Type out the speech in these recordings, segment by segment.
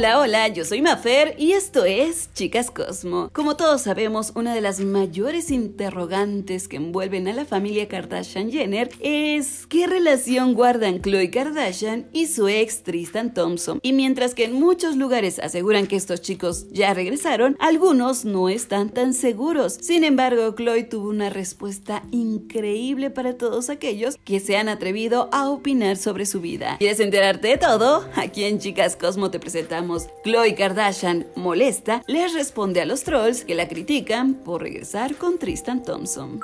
Hola, hola, yo soy Mafer y esto es Chicas Cosmo. Como todos sabemos, una de las mayores interrogantes que envuelven a la familia Kardashian-Jenner es qué relación guardan Khloe Kardashian y su ex Tristan Thompson. Y mientras que en muchos lugares aseguran que estos chicos ya regresaron, algunos no están tan seguros. Sin embargo, Khloe tuvo una respuesta increíble para todos aquellos que se han atrevido a opinar sobre su vida. ¿Quieres enterarte de todo? Aquí en Chicas Cosmo te presentamos Chloe Kardashian molesta, les responde a los trolls que la critican por regresar con Tristan Thompson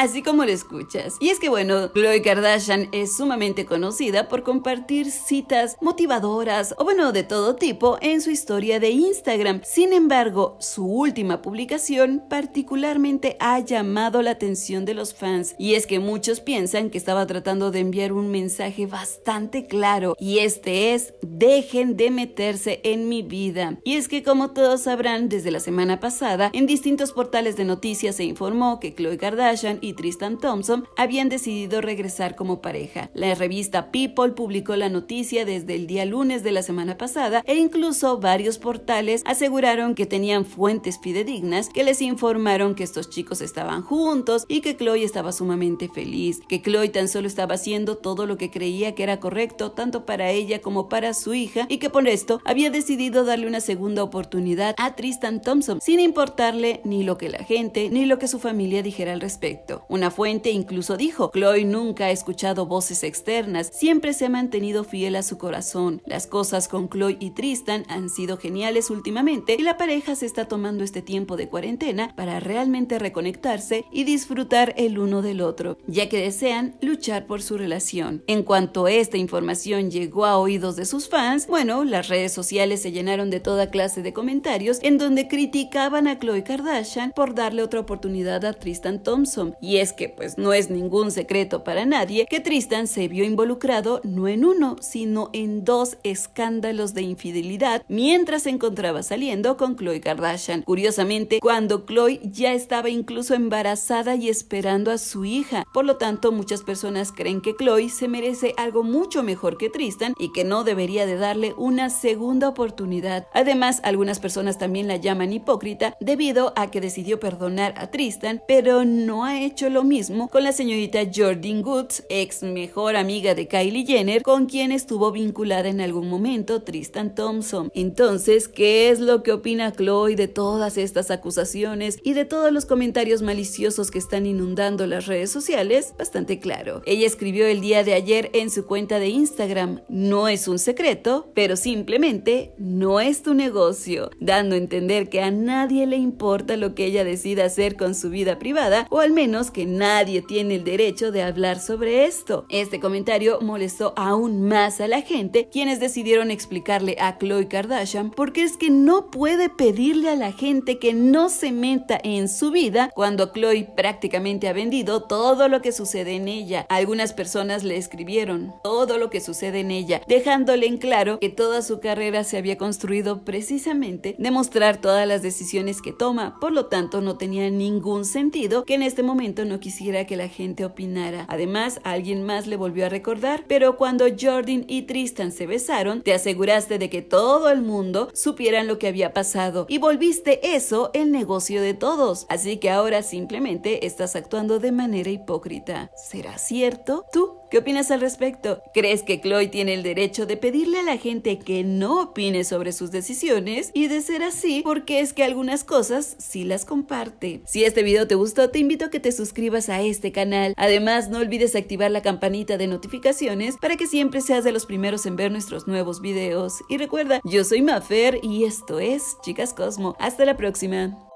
así como lo escuchas. Y es que bueno, Chloe Kardashian es sumamente conocida por compartir citas motivadoras o bueno, de todo tipo en su historia de Instagram. Sin embargo, su última publicación particularmente ha llamado la atención de los fans y es que muchos piensan que estaba tratando de enviar un mensaje bastante claro y este es dejen de meterse en mi vida. Y es que como todos sabrán, desde la semana pasada en distintos portales de noticias se informó que Chloe Kardashian Tristan Thompson habían decidido regresar como pareja. La revista People publicó la noticia desde el día lunes de la semana pasada e incluso varios portales aseguraron que tenían fuentes fidedignas que les informaron que estos chicos estaban juntos y que Chloe estaba sumamente feliz, que Chloe tan solo estaba haciendo todo lo que creía que era correcto tanto para ella como para su hija y que por esto había decidido darle una segunda oportunidad a Tristan Thompson sin importarle ni lo que la gente ni lo que su familia dijera al respecto. Una fuente incluso dijo, Chloe nunca ha escuchado voces externas, siempre se ha mantenido fiel a su corazón. Las cosas con Chloe y Tristan han sido geniales últimamente y la pareja se está tomando este tiempo de cuarentena para realmente reconectarse y disfrutar el uno del otro, ya que desean luchar por su relación. En cuanto esta información llegó a oídos de sus fans, bueno, las redes sociales se llenaron de toda clase de comentarios en donde criticaban a Chloe Kardashian por darle otra oportunidad a Tristan Thompson y es que pues no es ningún secreto para nadie que Tristan se vio involucrado no en uno, sino en dos escándalos de infidelidad mientras se encontraba saliendo con Chloe Kardashian. Curiosamente, cuando Chloe ya estaba incluso embarazada y esperando a su hija. Por lo tanto, muchas personas creen que Chloe se merece algo mucho mejor que Tristan y que no debería de darle una segunda oportunidad. Además, algunas personas también la llaman hipócrita debido a que decidió perdonar a Tristan, pero no ha hecho lo mismo con la señorita Jordan Goods, ex mejor amiga de Kylie Jenner, con quien estuvo vinculada en algún momento Tristan Thompson. Entonces, ¿qué es lo que opina Chloe de todas estas acusaciones y de todos los comentarios maliciosos que están inundando las redes sociales? Bastante claro. Ella escribió el día de ayer en su cuenta de Instagram, no es un secreto, pero simplemente no es tu negocio, dando a entender que a nadie le importa lo que ella decida hacer con su vida privada o al menos que nadie tiene el derecho de hablar sobre esto. Este comentario molestó aún más a la gente, quienes decidieron explicarle a Khloe Kardashian porque es que no puede pedirle a la gente que no se meta en su vida cuando Chloe prácticamente ha vendido todo lo que sucede en ella. Algunas personas le escribieron todo lo que sucede en ella, dejándole en claro que toda su carrera se había construido precisamente de mostrar todas las decisiones que toma, por lo tanto no tenía ningún sentido que en este momento no quisiera que la gente opinara. Además, alguien más le volvió a recordar, pero cuando Jordan y Tristan se besaron, te aseguraste de que todo el mundo supieran lo que había pasado y volviste eso el negocio de todos. Así que ahora simplemente estás actuando de manera hipócrita. ¿Será cierto? Tú ¿Qué opinas al respecto? ¿Crees que Chloe tiene el derecho de pedirle a la gente que no opine sobre sus decisiones? Y de ser así, porque es que algunas cosas sí las comparte. Si este video te gustó, te invito a que te suscribas a este canal. Además, no olvides activar la campanita de notificaciones para que siempre seas de los primeros en ver nuestros nuevos videos. Y recuerda, yo soy Mafer y esto es Chicas Cosmo. Hasta la próxima.